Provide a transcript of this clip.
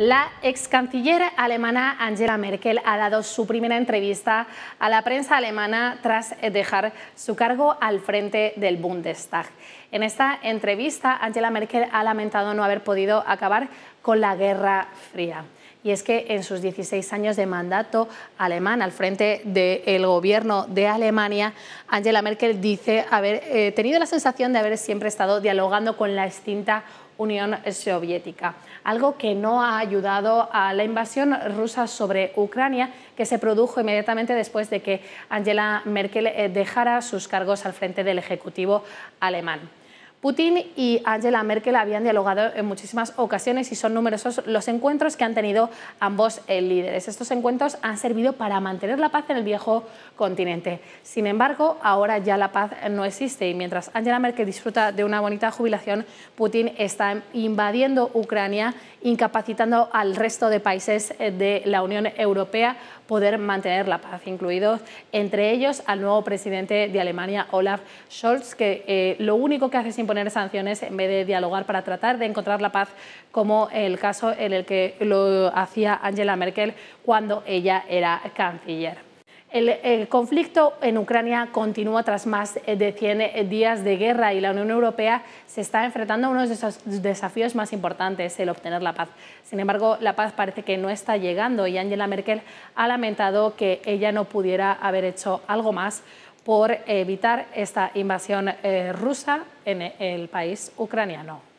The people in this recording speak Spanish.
La ex canciller alemana Angela Merkel ha dado su primera entrevista a la prensa alemana tras dejar su cargo al frente del Bundestag. En esta entrevista, Angela Merkel ha lamentado no haber podido acabar con la Guerra Fría y es que en sus 16 años de mandato alemán al frente del gobierno de Alemania, Angela Merkel dice haber eh, tenido la sensación de haber siempre estado dialogando con la extinta Unión Soviética, algo que no ha ayudado a la invasión rusa sobre Ucrania, que se produjo inmediatamente después de que Angela Merkel eh, dejara sus cargos al frente del Ejecutivo alemán. Putin y Angela Merkel habían dialogado en muchísimas ocasiones y son numerosos los encuentros que han tenido ambos eh, líderes. Estos encuentros han servido para mantener la paz en el viejo continente. Sin embargo, ahora ya la paz no existe y mientras Angela Merkel disfruta de una bonita jubilación, Putin está invadiendo Ucrania, incapacitando al resto de países eh, de la Unión Europea poder mantener la paz, incluidos entre ellos al nuevo presidente de Alemania, Olaf Scholz, que eh, lo único que hace es poner sanciones en vez de dialogar para tratar de encontrar la paz, como el caso en el que lo hacía Angela Merkel cuando ella era canciller. El, el, conflicto en Ucrania continúa tras más de 100 días de guerra y la Unión Europea se está enfrentando a uno de esos desafíos más importantes, el obtener la paz. Sin embargo, la paz parece que no está llegando y Angela Merkel ha lamentado que ella no pudiera haber hecho algo más por evitar esta invasión eh, rusa en el país ucraniano.